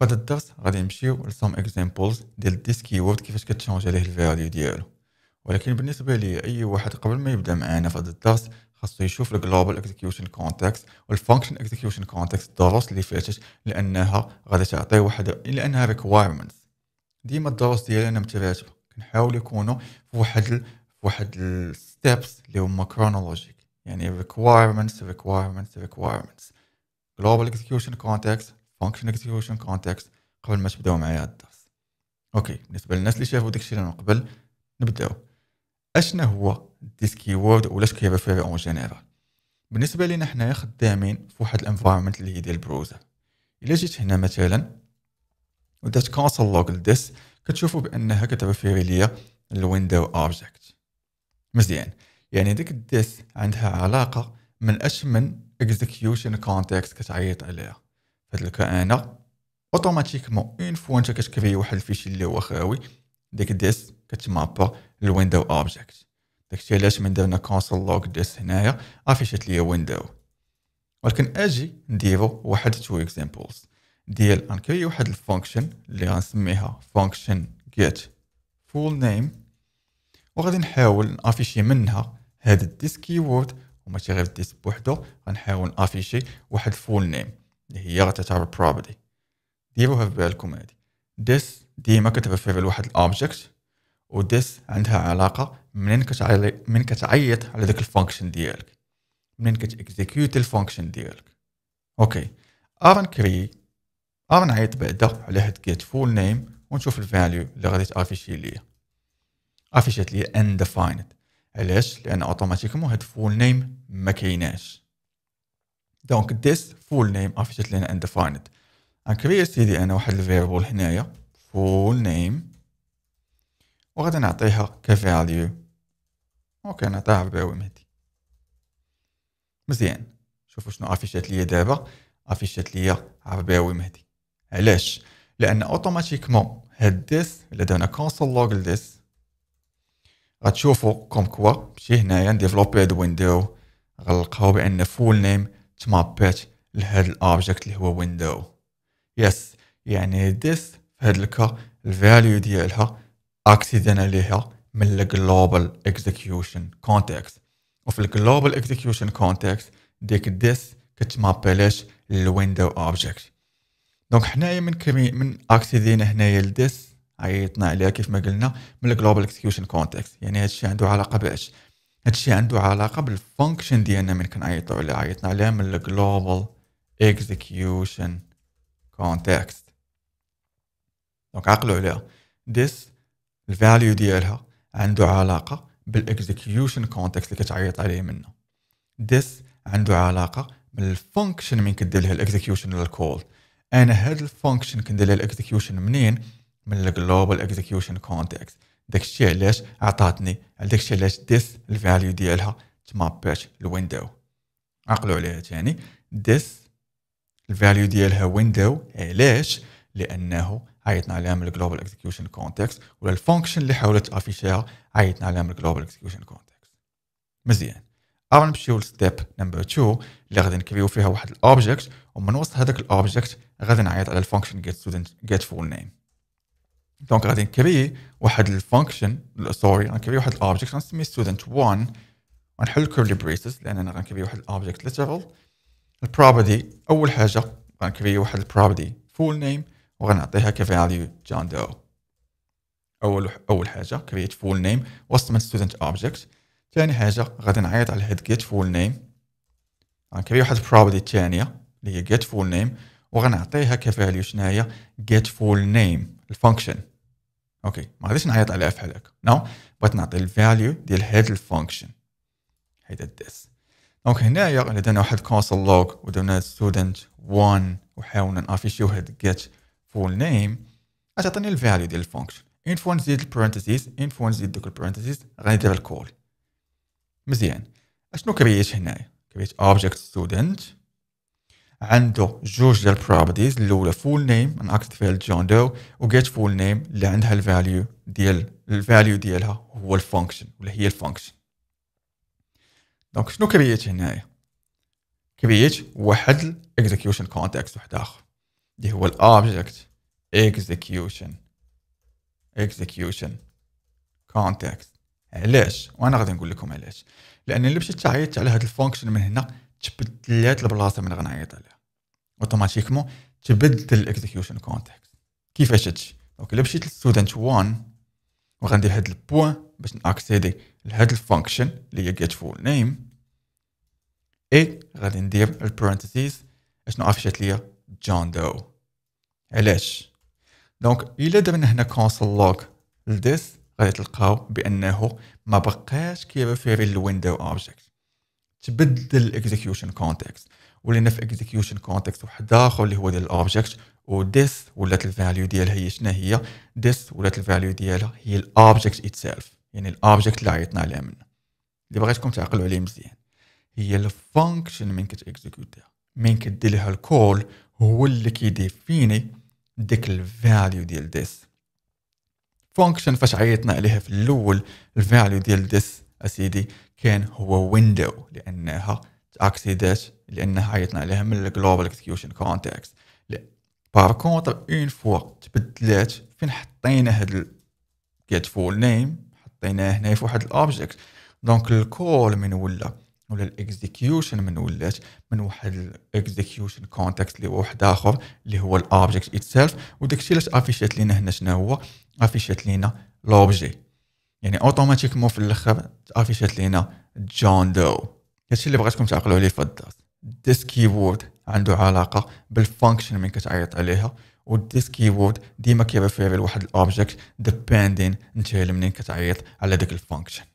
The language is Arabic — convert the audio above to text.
فهاد الدرس غادي نمشيو لسام اكزامبلز ديال ديس وورد كيفاش كتشونج عليه الفاليو ديالو ولكن بالنسبه لي اي واحد قبل ما يبدا معانا في هذا الدرس خاصو يشوف الجلوبال اكزيكيوشن كونتكست والفانكشن اكزيكيوشن كونتكست الدروس اللي فاتت لانها غادي تعطي واحد لانها ريكوايرمنت ديما الدروس ديالنا متراتبه كنحاول يكونوا في واحد ال... في واحد الستيبس اللي هما كرونولوجيك يعني requirements requirements requirements global execution context function execution كونتكست قبل ما تبداو معايا الدرس اوكي بالنسبه للناس اللي شافوا داكشي اللي من قبل نبداو اشنا هو ديس كيورد ولاش كيرفيري اون جينيرال بالنسبه لينا حنايا خدامين في واحد الانفايرمنت اللي هي ديال البروزر الا جيت هنا مثلا ودات كونسول لوغ لديس كتشوفوا بانها كترفيري ليا الويندو اوبجيكت مزيان يعني ديك الديس عندها علاقه من اش من اكزيكيوشن كونتكست كتعيط عليها قلت لك انا اوتوماتيكمون اون فوا انت كتكري واحد الفيشي اللي هو خاوي ديك ديس كتمابا الويندو اوبجيكت داكشي علاش من درنا كونسول لوك ديس هنايا افيشات ليا ويندو ولكن اجي نديرو واحد تو اكزامبلز ديال غنكري واحد الفونكشن اللي غنسميها فونكشن جيت فول نيم وغادي نحاول نافيشي منها هاد الديس كيورد وماشي غير الديس بوحدو غنحاول نافيشي واحد فول نيم اللي هي تعتبر property ديروها في بالكم هادي this ديما كتبقى في واحد الاوبجيكت و this عندها علاقه منين كتعيط منين كتعيط على داك الفانكشن ديالك منين كتاكزيكيوت الفانكشن ديالك اوكي ار نكري ار نعيط بعدا على هاد get full name ونشوف الفاليو اللي غادي تافيشي ليا افيشيت ليا undefined علاش لان اوتوماتيكمون هاد full name ما كايناش دونك ديس فول نيم افشت لنا كري سي سيدي انا واحد الفيربول هنايا فول نيم وغادي نعطيها كفاليو اوكي نعطيها عباوي مهدي مزيان شوفوا شنو افيشات ليا دابا افيشات ليا عرباوي مهدي علاش لان اوتوماتيكمون هاد ديس الا درنا كونسول لوغ لديس غتشوفوا كوم كوا مشي هنايا نديفلوبي هاد ويندو غنلقاو بان فول نيم تمابيت لهذا الاوبجيكت اللي هو ويندو يس يعني ديس في هذا الكا الفاليو ديالها اكسيدنا عليها من الجلوبال اكزيكيوشن كونتكست وفي الجلوبال اكزيكيوشن كونتكست ديك ديس كتمابيلاش للويندو اوبجيكت دونك حنايا من كمي من اكسيدينا هنايا لديس عيطنا عليها كيف ما قلنا من الجلوبال اكزيكيوشن كونتكست يعني هادشي عنده علاقه باش هادشي عنده علاقه بالفانكشن ديالنا من كنعيطو عليه عيطنا عليها من الجلوبال execution context دونك عقلوا عليها this الفاليو ديالها عنده علاقه بالاكزيكيوشن كونتكست اللي كتعيط عليه منه this عنده علاقه بالفانكشن من كدير لها الاكزيكيوشن للكول انا هاد الفانكشن كندير لها الاكزيكيوشن منين من الجلوبال اكزيكيوشن كونتكست داكشي علاش عطاتني على داكشي علاش ديس الفاليو ديالها تمابات الويندو عقلوا عليها تاني ديس الفاليو ديالها ويندو علاش لانه عيطنا عليها من الجلوبال اكزيكيوشن كونتكست ولا الفونكشن اللي حاولت افيشيها عيطنا عليها من الجلوبال اكزيكيوشن كونتكست مزيان او نمشيو لستيب نمبر 2 اللي غادي نكريو فيها واحد الاوبجيكت ومن وسط هذاك الاوبجيكت غادي نعيط على الفونكشن جيت ستودنت جيت فول نيم دونك غادي نكري واحد الفانكشن سوري غنكري واحد الاوبجيكت غنسميه ستودنت 1 غنحل الكيرلي بريسز لان انا غنكري واحد الاوبجيكت ليترال البروبرتي اول حاجه غنكري واحد البروبرتي فول نيم وغنعطيها كفاليو جان دو اول اول حاجه كريت فول نيم وسط من ستودنت اوبجيكت ثاني حاجه غادي نعيط على هاد جيت فول نيم غنكري واحد البروبرتي الثانيه اللي هي جيت فول نيم وغنعطيها كفاليو شناهي جيت فول نيم الفانكشن اوكي ما غاديش نعيط على اف هذاك نو بغيت نعطي الفاليو ديال هاد الفانكشن هيدا ديس دونك هنايا الا درنا واحد كونسول لوك ودرنا ستودنت 1 وحاولنا نافيشيو هاد جيت فول نيم غتعطيني الفاليو ديال الفانكشن ان فوا نزيد البرانتيزيز ان فوا نزيد دوك البرانتيزيز غندير الكول مزيان اشنو كريت هنايا كريت اوبجيكت ستودنت عنده جوج ديال البروبرتيز الاولى فول نيم ناكد فيها الجون دو وجيت فول نيم اللي عندها الفاليو ديال الفاليو ديالها هو الفانكشن ولا هي الفانكشن دونك شنو كريت هنايا كريت واحد الاكزيكيوشن كونتكست واحد اخر اللي هو الاوبجكت اكزيكيوشن اكزيكيوشن كونتكست علاش وانا غادي نقول لكم علاش لان اللي مشيت تعيطت على هاد الفانكشن من هنا تبدلات البلاصه من غنعيط عليها اوتوماتيكمون تبدل الاكزيكيوشن كونتكست كيفاش هادشي دونك الا مشيت للستودنت 1 وغندير هاد البوان باش ناكسيدي لهاد الفانكشن اللي هي جيت فول نيم اي غادي ندير البرانتيسيز اشنو افشات ليا جون دو علاش دونك الا درنا هنا كونسول لوك لديس غادي تلقاو بانه ما بقاش كيريفيري للويندو اوبجيكت تبدل الاكزكيوشن كونتكست ولينا في اكزكيوشن كونتكست واحد اخر اللي هو ديال الاوبجيكت وديس ولات الفاليو ديالها هي شنو هي ديس ولات الفاليو ديالها هي الاوبجيكت اتسيلف يعني الاوبجيكت اللي عيطنا عليه من اللي بغيتكم تعقلوا عليه مزيان هي الفانكشن من كتاكزيكوتيها من كدير لها الكول هو اللي كيديفيني ديك الفاليو ديال ديس فانكشن فاش عيطنا عليها في الاول الفاليو ديال ديس اسيدي كان هو ويندو لانها تاكسيدات لانها عيطنا عليها من الجلوبال اكسكيوشن كونتكست بار كونتر اون فوا تبدلات فين حطينا هاد الجيت فول نيم حطيناه هنا في واحد الاوبجيكت دونك الكول من ولا ولا الاكزيكيوشن من ولات من واحد الاكزيكيوشن كونتكست اللي هو واحد اخر اللي هو الاوبجيكت اتسيلف وداكشي علاش افيشات لينا هنا شنو هو افيشات لينا لوبجي يعني مو في الاخر تافيشات لينا جون دو هادشي اللي بغيتكم تعقلوا عليه في الدرس ديس كيبورد عنده علاقه بالفانكشن من كتعيط عليها والديس كيبورد ديما كيرفيري لواحد الاوبجيكت ديباندين انت منين كتعيط على ديك الفانكشن